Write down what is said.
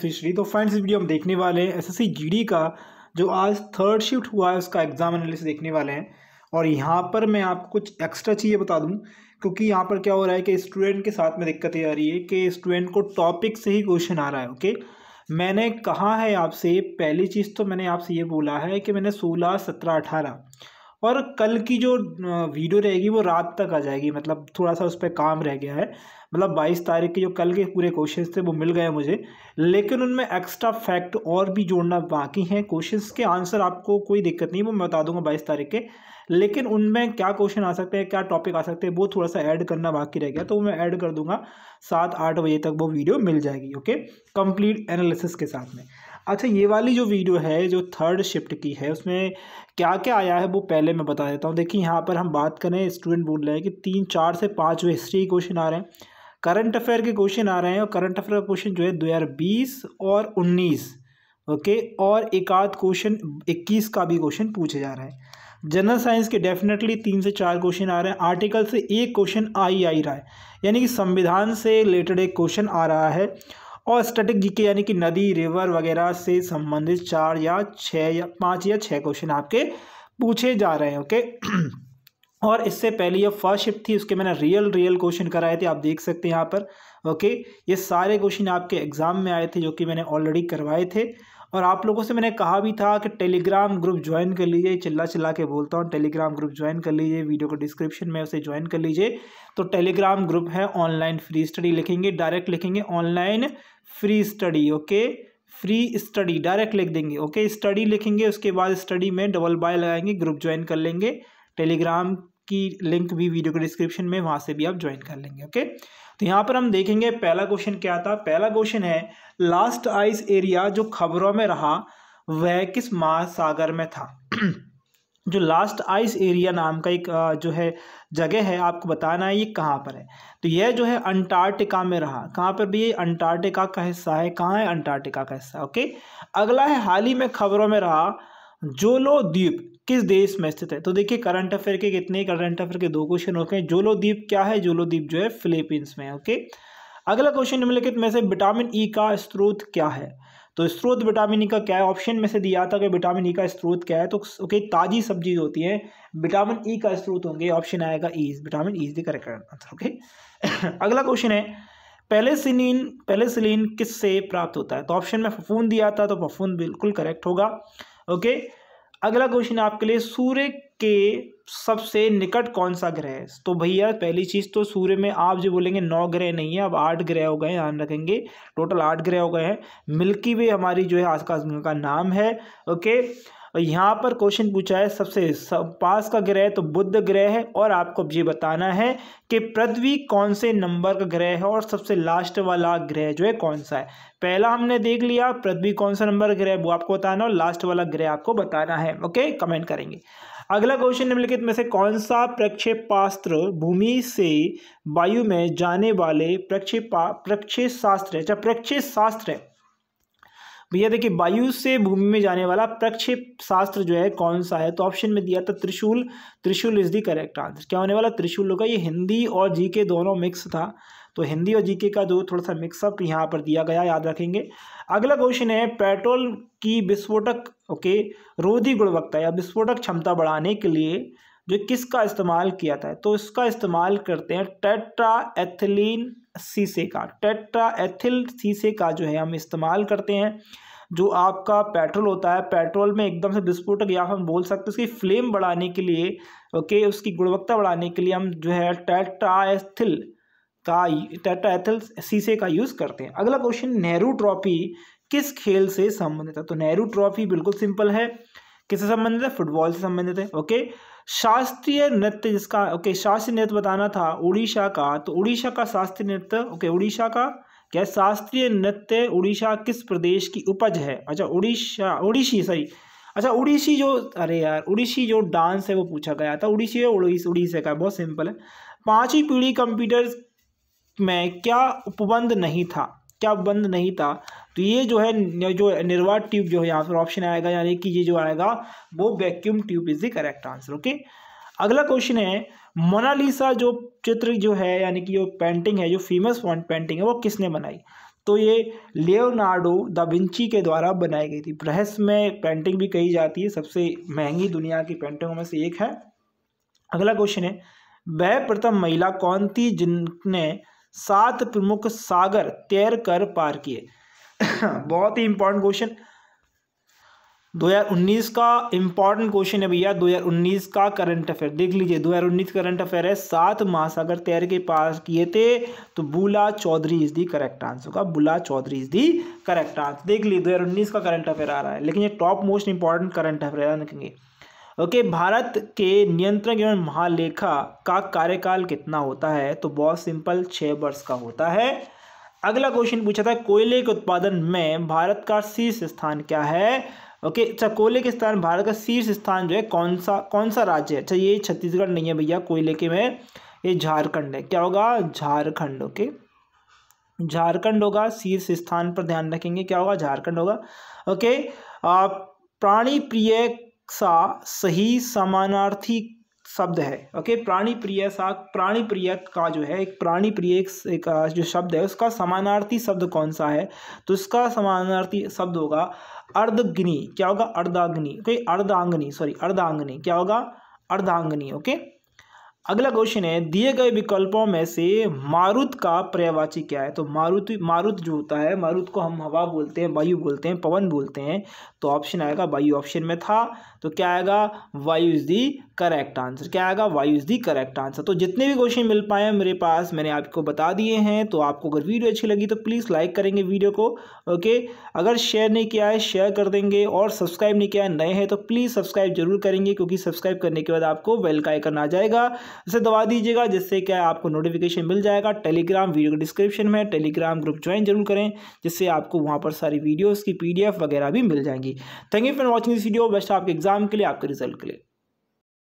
Fishery तो friends इस video हम देखने वाले हैं एसएससी जीडी का जो आज थर्ड शिफ्ट हुआ है उसका एग्जाम एनालिसिस देखने वाले हैं और यहाँ पर मैं आपको कुछ एक्स्ट्रा चीज़ें बता दूँ क्योंकि यहाँ पर क्या हो रहा है कि स्टूडेंट के साथ में दिक्कत ये आ रही है कि स्टूडेंट को टॉपिक से ही क्वेश्चन आ रहा है ओके मैंने कहा है आपसे पहली चीज़ तो मैंने आपसे ये बोला है कि मैंने सोलह सत्रह अठारह और कल की जो वीडियो रहेगी वो रात तक आ जाएगी मतलब थोड़ा सा उस पर काम रह गया है मतलब बाईस तारीख के जो कल के पूरे क्वेश्चन थे वो मिल गए मुझे लेकिन उनमें एक्स्ट्रा फैक्ट और भी जोड़ना बाकी हैं क्वेश्चन के आंसर आपको कोई दिक्कत नहीं वो मैं बता दूंगा बाईस तारीख के लेकिन उनमें क्या क्वेश्चन आ सकते हैं क्या टॉपिक आ सकते हैं वो थोड़ा सा ऐड करना बाकी रह गया तो मैं ऐड कर दूंगा सात आठ बजे तक वो वीडियो मिल जाएगी ओके कंप्लीट एनालिसिस के साथ में अच्छा ये वाली जो वीडियो है जो थर्ड शिफ्ट की है उसमें क्या क्या आया है वो पहले मैं बता देता हूँ देखिए यहाँ पर हम बात करें स्टूडेंट बोल रहे हैं कि तीन चार से पाँच जो हिस्ट्री क्वेश्चन आ रहे हैं करंट अफेयर के क्वेश्चन आ रहे हैं और करंट अफेयर का क्वेश्चन जो है दो हज़ार बीस और उन्नीस ओके और एक आध क्वेश्चन इक्कीस का भी क्वेश्चन पूछे जा रहे हैं जनरल साइंस के डेफिनेटली तीन से चार क्वेश्चन आ रहे हैं आर्टिकल से एक क्वेश्चन आ ही आ ही रहा है यानी कि संविधान से रिलेटेड एक क्वेश्चन आ रहा है और स्टैटिक जीके यानी कि नदी रिवर वगैरह से संबंधित चार या छः या पाँच या छः क्वेश्चन आपके पूछे जा रहे हैं ओके और इससे पहले ये फर्स्ट शिफ्ट थी उसके मैंने रियल रियल क्वेश्चन कराए थे आप देख सकते हैं यहाँ पर ओके ये सारे क्वेश्चन आपके एग्ज़ाम में आए थे जो कि मैंने ऑलरेडी करवाए थे और आप लोगों से मैंने कहा भी था कि टेलीग्राम ग्रुप ज्वाइन कर लीजिए चिल्ला चिल्ला के बोलता हूँ टेलीग्राम ग्रुप ज्वाइन कर लीजिए वीडियो को डिस्क्रिप्शन में उसे ज्वाइन कर लीजिए तो टेलीग्राम ग्रुप है ऑनलाइन फ्री स्टडी लिखेंगे डायरेक्ट लिखेंगे online free study okay free study direct लिख देंगे ओके स्टडी लिखेंगे उसके बाद स्टडी में डबल बाय लगाएंगे ग्रुप ज्वाइन कर लेंगे टेलीग्राम की लिंक भी वीडियो के डिस्क्रिप्शन में वहाँ से भी आप ज्वाइन कर लेंगे ओके तो यहाँ पर हम देखेंगे पहला क्वेश्चन क्या था पहला क्वेश्चन है लास्ट आइस एरिया जो खबरों में रहा वह किस महासागर में था जो लास्ट आइस एरिया नाम का एक जो है जगह है आपको बताना है ये कहाँ पर है तो यह जो है अंटार्कटिका में रहा कहाँ पर भी ये अंटार्कटिका का हिस्सा है कहाँ है अंटार्कटिका का हिस्सा ओके अगला है हाल ही में खबरों में रहा जोलो द्वीप किस देश में स्थित है तो देखिए करंट अफेयर के कितने करंट अफेयर के दो क्वेश्चन होते हैं जोलो द्वीप क्या है जोलो द्वीप जो है फिलीपींस में ओके अगला क्वेश्चन निम्नलिखित में से विटामिन ई e का स्रोत क्या है तो स्रोत विटामिन ई e का क्या है ऑप्शन में से दिया था कि विटामिन ई e का स्रोत क्या है तो ओके ताज़ी सब्जी होती है विटामिन ई का स्रोत होंगे ऑप्शन आएगा is vitamin E the correct answer okay अगला क्वेश्चन है पेलेसिलीन पेलेसिलीन किस से प्राप्त होता है तो ऑप्शन में फफून दिया था तो फफून बिल्कुल करेक्ट होगा ओके okay? अगला क्वेश्चन आपके लिए सूर्य के सबसे निकट कौन सा ग्रह है तो भैया पहली चीज़ तो सूर्य में आप जो बोलेंगे नौ ग्रह नहीं है अब आठ ग्रह हो गए ध्यान रखेंगे टोटल आठ ग्रह हो गए हैं मिल्की वे हमारी जो है आसपास का नाम है ओके और यहाँ पर क्वेश्चन पूछा है सबसे सब पास का ग्रह तो बुद्ध ग्रह है और आपको ये बताना है कि पृथ्वी कौन से नंबर का ग्रह है और सबसे लास्ट वाला ग्रह जो है कौन सा है पहला हमने देख लिया पृथ्वी कौन सा नंबर ग्रह वो आपको बताना और लास्ट वाला ग्रह आपको बताना है ओके कमेंट करेंगे अगला क्वेश्चन निम्नलिखित में से कौन सा प्रक्षेपास्त्र भूमि से वायु में जाने वाले प्रक्षेपा प्रक्षेप शास्त्र है अच्छा प्रक्षेप शास्त्र है भैया देखिए वायु से भूमि में जाने वाला प्रक्षेप शास्त्र जो है कौन सा है तो ऑप्शन में दिया था त्रिशूल त्रिशूल इज़ दी करेक्ट आंसर क्या होने वाला त्रिशूल होगा ये हिंदी और जी के दोनों मिक्स था तो हिंदी और जीके का जो थोड़ा सा मिक्सअप यहाँ पर दिया गया याद रखेंगे अगला क्वेश्चन है पेट्रोल की विस्फोटक ओके रोधी गुणवत्ता या विस्फोटक क्षमता बढ़ाने के लिए जो किसका इस्तेमाल किया था तो इसका इस्तेमाल करते हैं टेट्रा एथिलीन सीसे का टेट्रा एथिल सीसे का जो है हम इस्तेमाल करते हैं जो आपका पेट्रोल होता है पेट्रोल में एकदम से विस्फोटक या हम बोल सकते हैं उसकी फ्लेम बढ़ाने के लिए ओके उसकी गुणवत्ता बढ़ाने के लिए हम जो है एथिल का एथिल सीसे का यूज़ करते हैं अगला क्वेश्चन नेहरू ट्रॉफी किस खेल से संबंधित है तो नेहरू ट्रॉफी बिल्कुल सिंपल है किससे संबंधित है फुटबॉल से संबंधित है ओके शास्त्रीय नृत्य जिसका ओके शास्त्रीय नृत्य बताना था उड़ीसा का तो उड़ीसा का शास्त्रीय नृत्य ओके उड़ीसा का क्या शास्त्रीय नृत्य उड़ीसा किस प्रदेश की उपज है अच्छा उड़ीसा उड़ीसी सॉरी अच्छा उड़ीसी जो अरे यार उड़ीसी जो डांस है वो पूछा गया था उड़ीसी उड़ीसा का बहुत सिंपल है पाँचवीं पीढ़ी कंप्यूटर में क्या उपबंध नहीं था क्या बंद नहीं था तो ये जो है जो निर्वात ट्यूब जो है यहाँ पर ऑप्शन आएगा यानी कि ये जो आएगा वो vacuum tube is the correct answer okay अगला क्वेश्चन है मोनालिसा जो चित्र जो है यानी कि जो पेंटिंग है जो फेमस पेंटिंग है वो किसने बनाई तो ये लियोनार्डो दा विंची के द्वारा बनाई गई थी ब्रहस में पेंटिंग भी कही जाती है सबसे महंगी दुनिया की पेंटिंगों में से एक है अगला क्वेश्चन है वह प्रथम महिला कौन थी जिनने सात प्रमुख सागर तैर कर पार किए बहुत ही इंपॉर्टेंट क्वेश्चन 2019 का इंपॉर्टेंट क्वेश्चन है भैया 2019 का करंट अफेयर देख लीजिए 2019 करंट अफेयर है सात महासागर तैर के पार किए थे तो Bula Chowdhury is the correct answer होगा Bula Chowdhury is the correct answer देख लीजिए 2019 का करंट अफेयर आ रहा है लेकिन ये top most important current affair रखेंगे ओके भारत के नियंत्रक एवं महालेखा का कार्यकाल कितना होता है तो बहुत सिंपल छः वर्ष का होता है अगला क्वेश्चन पूछा था कोयले के उत्पादन में भारत का शीर्ष स्थान क्या है ओके अच्छा कोयले के स्थान भारत का शीर्ष स्थान जो है कौन सा कौन सा राज्य है अच्छा ये छत्तीसगढ़ नहीं है भैया कोयले के में ये झारखंड है क्या होगा झारखंड ओके झारखंड होगा शीर्ष स्थान पर ध्यान रखेंगे क्या होगा झारखंड होगा ओके प्राणी प्रिय सा सही समानार्थी शब्द है ओके प्राणी प्रिय सा प्राणी प्रिय का जो है एक प्राणी प्रिय एक जो शब्द है उसका समानार्थी शब्द कौन सा है तो उसका समानार्थी शब्द होगा अर्धग्नि क्या होगा अर्धाग्नि ओके अर्धांग्नि सॉरी अर्धांग्नि क्या होगा अर्धांग्नि ओके अगला क्वेश्चन है दिए गए विकल्पों में से मारुत का पर्यावाची क्या है तो मारुति मारुत जो होता है मारुत को हम हवा बोलते हैं वायु बोलते हैं पवन बोलते हैं तो ऑप्शन आएगा वायु ऑप्शन में था तो क्या आएगा वायु इज़ दी करेक्ट आंसर क्या आएगा वायु इज़ दी करेक्ट आंसर तो जितने भी क्वेश्चन मिल पाए मेरे पास मैंने आपको बता दिए हैं तो आपको अगर वीडियो अच्छी लगी तो प्लीज़ लाइक करेंगे वीडियो को ओके अगर शेयर नहीं किया है शेयर कर देंगे और सब्सक्राइब नहीं किया है नए हैं तो प्लीज़ सब्सक्राइब जरूर करेंगे क्योंकि सब्सक्राइब करने के बाद आपको बेल का आइकन आ जाएगा उसे दबा दीजिएगा जिससे क्या आपको नोटिफिकेशन मिल जाएगा टेलीग्राम वीडियो डिस्क्रिप्शन में टेलीग्राम ग्रुप ज्वाइन जरूर करें जिससे आपको वहाँ पर सारी वीडियोज़ की पी वगैरह भी मिल जाएंगी thank you for watching this video best आपके एग्जाम के लिए आपके रिजल्ट के लिए